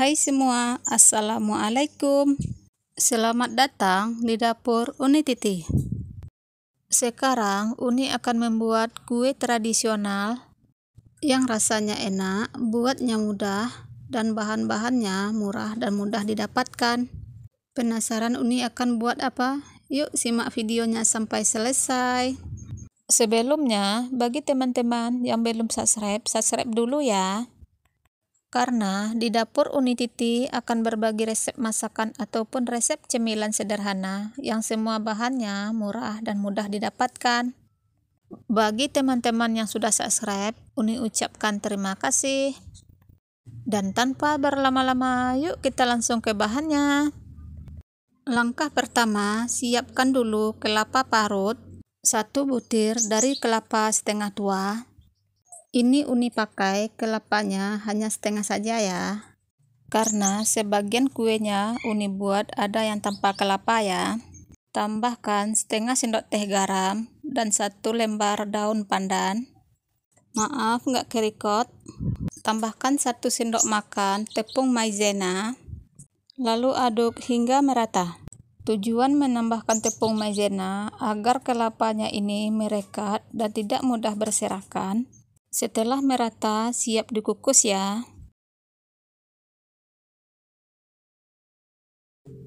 Hai semua, Assalamualaikum Selamat datang di dapur Uni Titi Sekarang Uni akan membuat kue tradisional Yang rasanya enak, buatnya mudah Dan bahan-bahannya murah dan mudah didapatkan Penasaran Uni akan buat apa? Yuk simak videonya sampai selesai Sebelumnya, bagi teman-teman yang belum subscribe, subscribe dulu ya. Karena di dapur Uni Titi akan berbagi resep masakan ataupun resep cemilan sederhana yang semua bahannya murah dan mudah didapatkan. Bagi teman-teman yang sudah subscribe, Uni ucapkan terima kasih. Dan tanpa berlama-lama, yuk kita langsung ke bahannya. Langkah pertama, siapkan dulu kelapa parut, satu butir dari kelapa setengah tua, ini Uni pakai kelapanya hanya setengah saja ya. Karena sebagian kuenya Uni buat ada yang tanpa kelapa ya. Tambahkan setengah sendok teh garam dan satu lembar daun pandan. Maaf nggak kerikot. Tambahkan satu sendok makan tepung maizena. Lalu aduk hingga merata. Tujuan menambahkan tepung maizena agar kelapanya ini merekat dan tidak mudah berserakan setelah merata, siap dikukus ya.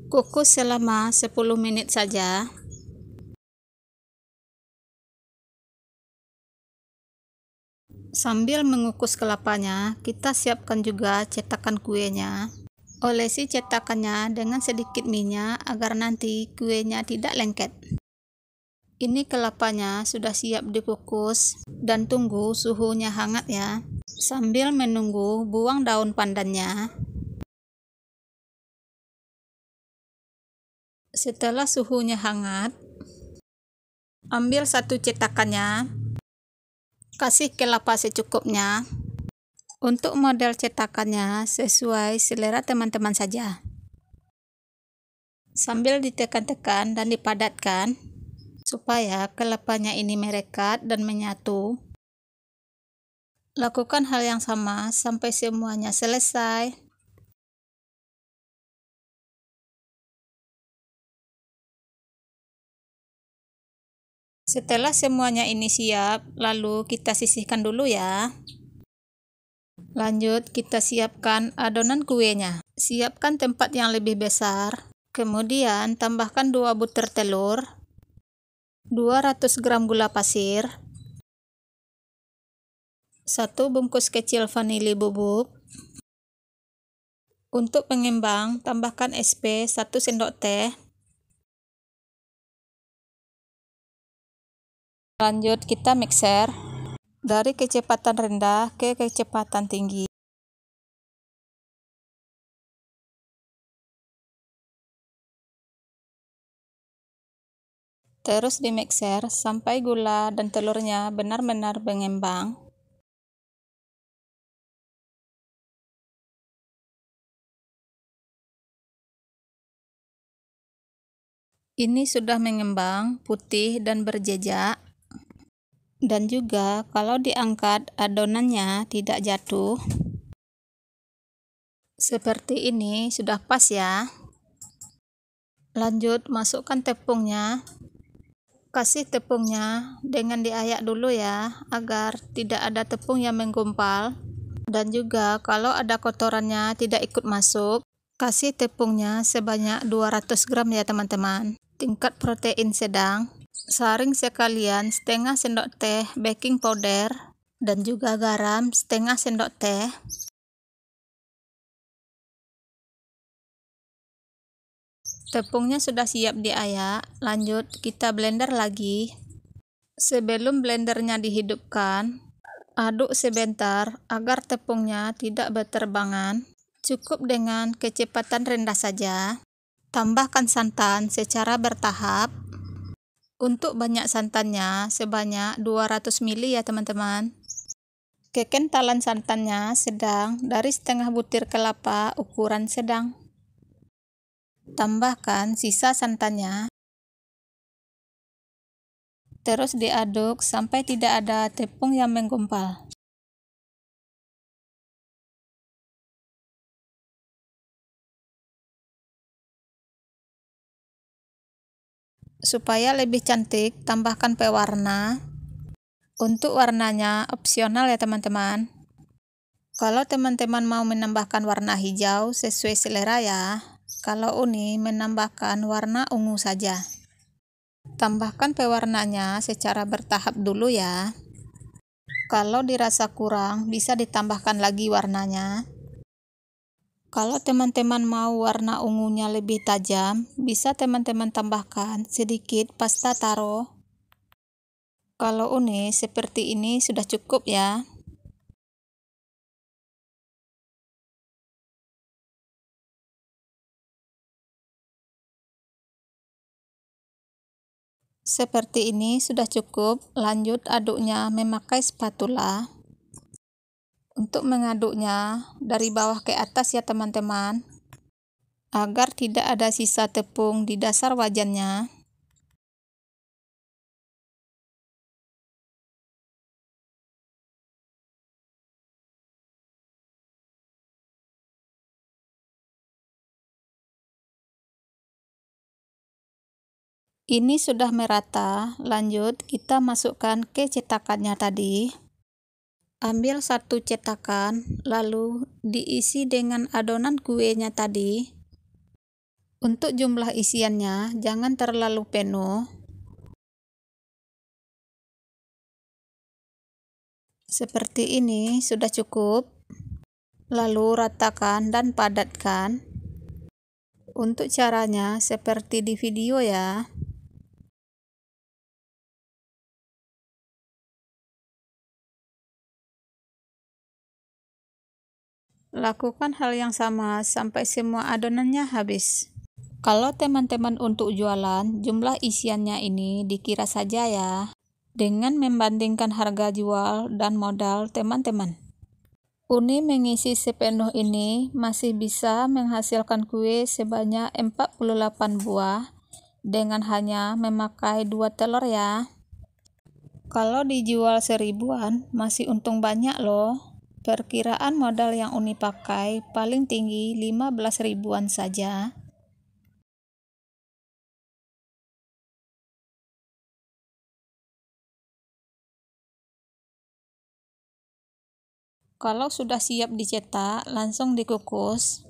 Kukus selama 10 menit saja. Sambil mengukus kelapanya, kita siapkan juga cetakan kuenya. Olesi cetakannya dengan sedikit minyak agar nanti kuenya tidak lengket. Ini kelapanya sudah siap dikukus dan tunggu suhunya hangat ya. Sambil menunggu, buang daun pandannya. Setelah suhunya hangat, ambil satu cetakannya, kasih kelapa secukupnya. Untuk model cetakannya sesuai selera teman-teman saja. Sambil ditekan-tekan dan dipadatkan supaya kelapanya ini merekat dan menyatu. Lakukan hal yang sama sampai semuanya selesai. Setelah semuanya ini siap, lalu kita sisihkan dulu ya. Lanjut, kita siapkan adonan kuenya. Siapkan tempat yang lebih besar. Kemudian, tambahkan 2 butir telur 200 gram gula pasir, 1 bungkus kecil vanili bubuk. Untuk pengembang, tambahkan SP 1 sendok teh. Lanjut kita mixer dari kecepatan rendah ke kecepatan tinggi. Terus di mixer sampai gula dan telurnya benar-benar mengembang. Ini sudah mengembang, putih dan berjejak. Dan juga kalau diangkat adonannya tidak jatuh. Seperti ini sudah pas ya. Lanjut masukkan tepungnya kasih tepungnya dengan diayak dulu ya agar tidak ada tepung yang menggumpal dan juga kalau ada kotorannya tidak ikut masuk kasih tepungnya sebanyak 200 gram ya teman-teman tingkat protein sedang saring sekalian setengah sendok teh baking powder dan juga garam setengah sendok teh Tepungnya sudah siap diayak. Lanjut, kita blender lagi. Sebelum blendernya dihidupkan, aduk sebentar agar tepungnya tidak berterbangan. Cukup dengan kecepatan rendah saja. Tambahkan santan secara bertahap. Untuk banyak santannya sebanyak 200 ml ya teman-teman. Kekentalan santannya sedang dari setengah butir kelapa ukuran sedang. Tambahkan sisa santannya. Terus diaduk sampai tidak ada tepung yang menggumpal. Supaya lebih cantik, tambahkan pewarna. Untuk warnanya opsional ya teman-teman. Kalau teman-teman mau menambahkan warna hijau sesuai selera ya. Kalau uni menambahkan warna ungu saja. Tambahkan pewarnanya secara bertahap dulu ya. Kalau dirasa kurang, bisa ditambahkan lagi warnanya. Kalau teman-teman mau warna ungunya lebih tajam, bisa teman-teman tambahkan sedikit pasta taro. Kalau uni seperti ini sudah cukup ya. Seperti ini sudah cukup, lanjut aduknya memakai spatula. Untuk mengaduknya dari bawah ke atas ya teman-teman, agar tidak ada sisa tepung di dasar wajannya. ini sudah merata lanjut kita masukkan ke cetakannya tadi ambil satu cetakan lalu diisi dengan adonan kuenya tadi untuk jumlah isiannya jangan terlalu penuh seperti ini sudah cukup lalu ratakan dan padatkan untuk caranya seperti di video ya Lakukan hal yang sama sampai semua adonannya habis. Kalau teman-teman untuk jualan, jumlah isiannya ini dikira saja ya. Dengan membandingkan harga jual dan modal teman-teman. Uni mengisi sepenuh ini masih bisa menghasilkan kue sebanyak 48 buah dengan hanya memakai dua telur ya. Kalau dijual seribuan, masih untung banyak loh. Perkiraan modal yang Uni pakai paling tinggi 15 ribuan saja. Kalau sudah siap dicetak, langsung dikukus.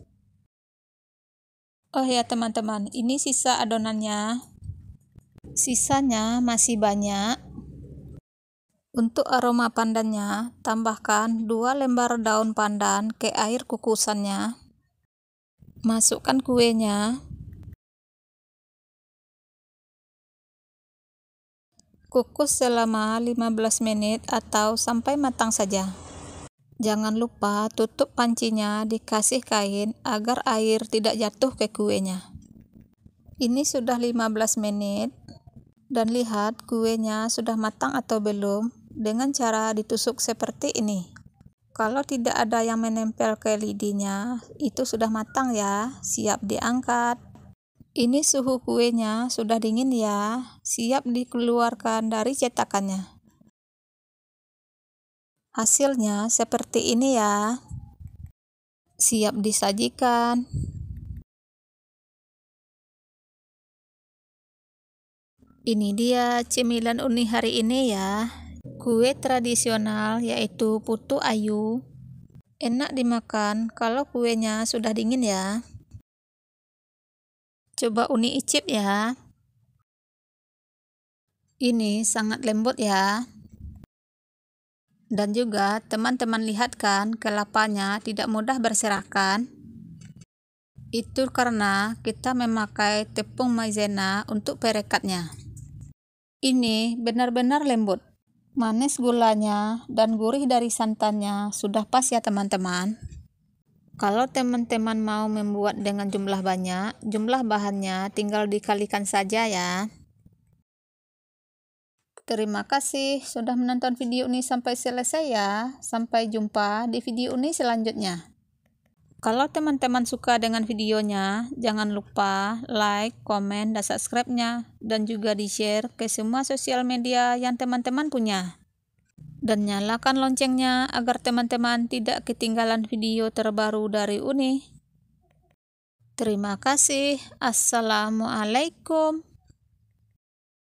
Oh ya teman-teman, ini sisa adonannya. Sisanya masih banyak. Untuk aroma pandannya, tambahkan 2 lembar daun pandan ke air kukusannya. Masukkan kuenya. Kukus selama 15 menit atau sampai matang saja. Jangan lupa tutup pancinya dikasih kain agar air tidak jatuh ke kuenya. Ini sudah 15 menit dan lihat kuenya sudah matang atau belum dengan cara ditusuk seperti ini. Kalau tidak ada yang menempel ke lidinya, itu sudah matang ya, siap diangkat. Ini suhu kuenya sudah dingin ya, siap dikeluarkan dari cetakannya. Hasilnya seperti ini ya. Siap disajikan. Ini dia cemilan uni hari ini ya. Kue tradisional yaitu putu ayu. Enak dimakan kalau kuenya sudah dingin ya. Coba Uni icip ya. Ini sangat lembut ya. Dan juga teman-teman lihat kan kelapanya tidak mudah berserakan. Itu karena kita memakai tepung maizena untuk perekatnya. Ini benar-benar lembut. Manis gulanya dan gurih dari santannya sudah pas ya teman-teman. Kalau teman-teman mau membuat dengan jumlah banyak, jumlah bahannya tinggal dikalikan saja ya. Terima kasih sudah menonton video ini sampai selesai ya. Sampai jumpa di video ini selanjutnya. Kalau teman-teman suka dengan videonya, jangan lupa like, komen, dan subscribe-nya, dan juga di-share ke semua sosial media yang teman-teman punya. Dan nyalakan loncengnya agar teman-teman tidak ketinggalan video terbaru dari Uni. Terima kasih. Assalamualaikum.